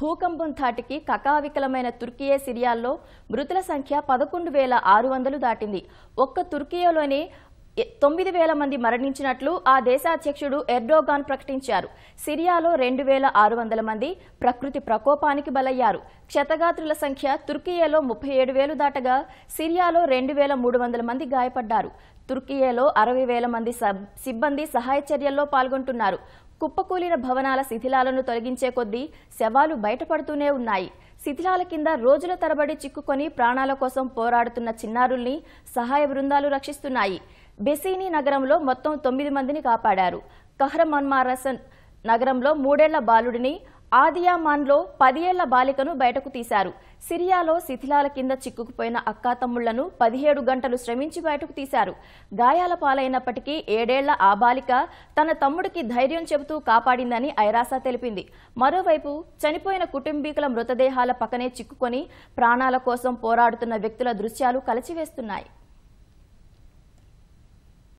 భూకంపం ధాటికి కకావికలమైన తుర్కియే సిరియాల్లో మృతుల సంఖ్య పదకొండు వేల ఆరు వందలు దాటింది ఒక్క తుర్కియాలోనే తొమ్మిది వేల మంది మరణించినట్లు ఆ దేశాధ్యక్షుడు ఎర్డోగాన్ ప్రకటించారు సిరియాలో రెండు వేల ఆరు వందల మంది ప్రకృతి ప్రకోపానికి బలయ్యారు క్షతగాత్రుల సంఖ్య తుర్కియేలో ముప్పై ఏడు వేలు దాటగా సిరియాలో రెండు వేల మూడు వందల మంది గాయపడ్డారు తుర్కియేలో అరవై వేల మంది సిబ్బంది సహాయ చర్యల్లో పాల్గొంటున్నారు కుప్పకూలిన భవనాల శిథిలాలను తొలగించే కొద్దీ శవాలు బయటపడుతూనే ఉన్నాయి శిథిలాల కింద రోజుల తరబడి చిక్కుకొని ప్రాణాల కోసం పోరాడుతున్న చిన్నారుల్ని సహాయ బృందాలు రక్షిస్తున్నాయి బెసీనీ నగరంలో మొత్తం తొమ్మిది మందిని కాపాడారు కహ్రమన్మారసన్ నగరంలో మూడేళ్ల బాలుడిని ఆదియామాన్లో పదియేళ్ల బాలికను బయటకు తీశారు సిరియాలో శిథిలాల కింద చిక్కుకుపోయిన అక్కాతమ్ముళ్లను పదిహేడు గంటలు శ్రమించి బయటకు తీశారు గాయాల పాలైనప్పటికీ ఏడేళ్ల ఆ బాలిక తన తమ్ముడికి ధైర్యం చెబుతూ కాపాడిందని ఐరాస తెలిపింది మరోవైపు చనిపోయిన కుటుంబీకుల మృతదేహాల పక్కనే చిక్కుకొని ప్రాణాల కోసం పోరాడుతున్న వ్యక్తుల దృశ్యాలు కలిచివేస్తున్నాయి